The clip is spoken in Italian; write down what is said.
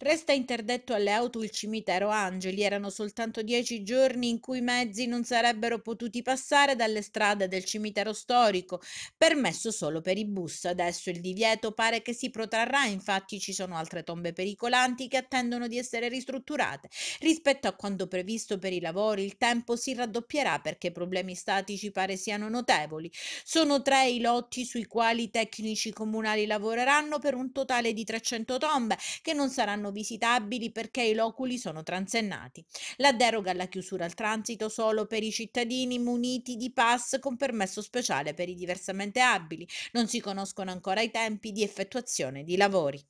Resta interdetto alle auto il cimitero Angeli, erano soltanto dieci giorni in cui i mezzi non sarebbero potuti passare dalle strade del cimitero storico, permesso solo per i bus. Adesso il divieto pare che si protrarrà, infatti ci sono altre tombe pericolanti che attendono di essere ristrutturate. Rispetto a quanto previsto per i lavori, il tempo si raddoppierà perché i problemi statici pare siano notevoli. Sono tre i lotti sui quali i tecnici comunali lavoreranno per un totale di 300 tombe che non saranno sono visitabili perché i loculi sono transennati. La deroga alla chiusura al transito solo per i cittadini muniti di pass con permesso speciale per i diversamente abili. Non si conoscono ancora i tempi di effettuazione di lavori.